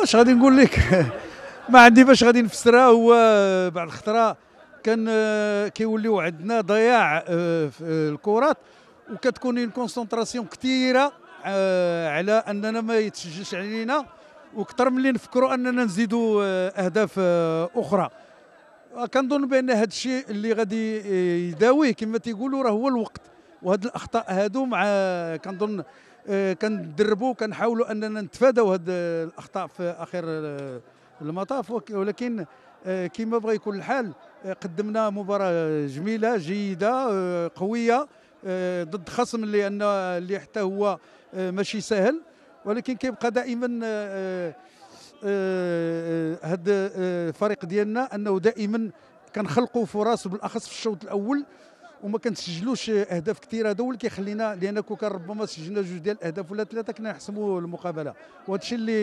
واش غادي نقول لك ما عندي باش غادي نفسرها هو بعد الخطره كان آه، كيوليو عندنا ضياع آه، في الكرات وكتكون اون كونسونطراسيون كثيره على اننا ما يتسجلش علينا وكثر من اللي نفكروا اننا نزيدوا آه، اهداف اخرى كنظن بان هذا الشيء اللي غادي يداويه كما تيقولوا راه هو الوقت وهاد الاخطاء هادو مع كنظن آه، كندربوا كنحاولوا اننا نتفادوا هذه الاخطاء في اخر آه، المطاف ولكن آه، كما بغى يكون الحال قدمنا مباراه جميله جيده قويه ضد خصم لان اللي حتى هو ماشي سهل ولكن كيبقى دائما هذا الفريق ديالنا انه دائما كنخلقوا فرص بالاخص في الشوط الاول وما كنسجلوش اهداف كثيره هذا هو اللي كيخلينا لان كوكا ربما سجلنا جوج ديال الاهداف ولا ثلاثه كنا نحسموا المقابله وهذا الشيء اللي